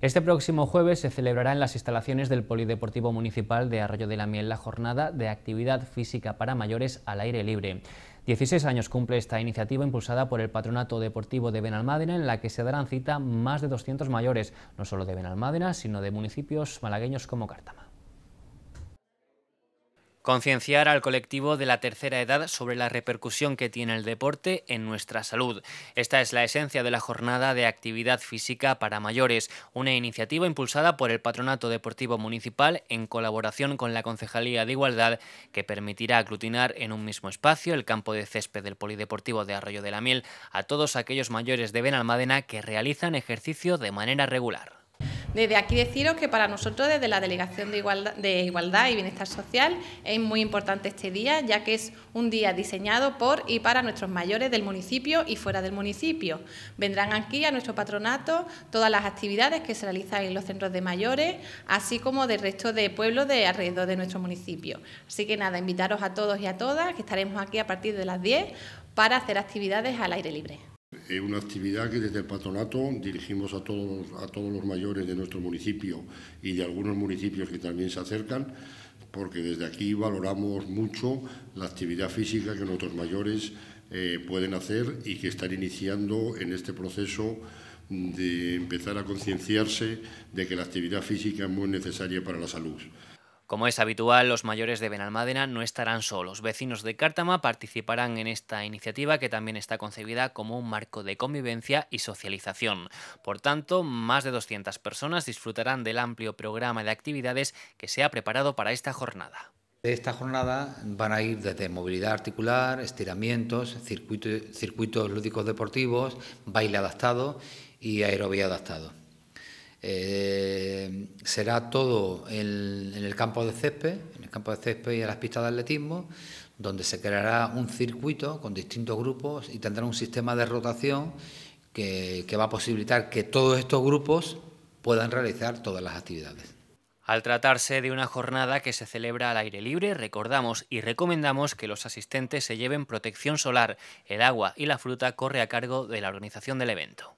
Este próximo jueves se celebrará en las instalaciones del Polideportivo Municipal de Arroyo de la Miel la jornada de actividad física para mayores al aire libre. 16 años cumple esta iniciativa impulsada por el Patronato Deportivo de Benalmádena en la que se darán cita más de 200 mayores, no solo de Benalmádena, sino de municipios malagueños como Cártama concienciar al colectivo de la tercera edad sobre la repercusión que tiene el deporte en nuestra salud. Esta es la esencia de la jornada de actividad física para mayores, una iniciativa impulsada por el Patronato Deportivo Municipal en colaboración con la Concejalía de Igualdad que permitirá aglutinar en un mismo espacio el campo de césped del Polideportivo de Arroyo de la Miel a todos aquellos mayores de Benalmádena que realizan ejercicio de manera regular. Desde aquí deciros que para nosotros, desde la Delegación de Igualdad, y Bienestar Social, es muy importante este día, ya que es un día diseñado por y para nuestros mayores del municipio y fuera del municipio. Vendrán aquí a nuestro patronato todas las actividades que se realizan en los centros de mayores, así como del resto de pueblos de alrededor de nuestro municipio. Así que nada, invitaros a todos y a todas, que estaremos aquí a partir de las 10 para hacer actividades al aire libre es eh, una actividad que desde el patronato dirigimos a todos, los mayores de nuestro municipio y de algunos municipios que también se acercan, porque desde aquí valoramos mucho la actividad física que nuestros mayores eh, pueden hacer y que están iniciando en este proceso de empezar a concienciarse de que la actividad física es muy necesaria para la salud. Como es habitual, los mayores de Benalmádena no estarán solos. Vecinos de Cártama participarán en esta iniciativa que también está concebida como un marco de convivencia y socialización. Por tanto, más de 200 personas disfrutarán del amplio programa de actividades que se ha preparado para esta jornada. De esta jornada van a ir desde movilidad articular, estiramientos, circuitos, lúdicos deportivos, baile adaptado y aerobía adaptado. Eh, será todo en el campo de césped, en el campo de césped y en las pistas de atletismo, donde se creará un circuito con distintos grupos y tendrá un sistema de rotación que va a posibilitar que todos estos grupos puedan realizar todas las actividades. Al tratarse de una jornada que se celebra al aire libre, recordamos y recomendamos que los asistentes se lleven protección solar. El agua y la fruta corre a cargo de la organización del evento.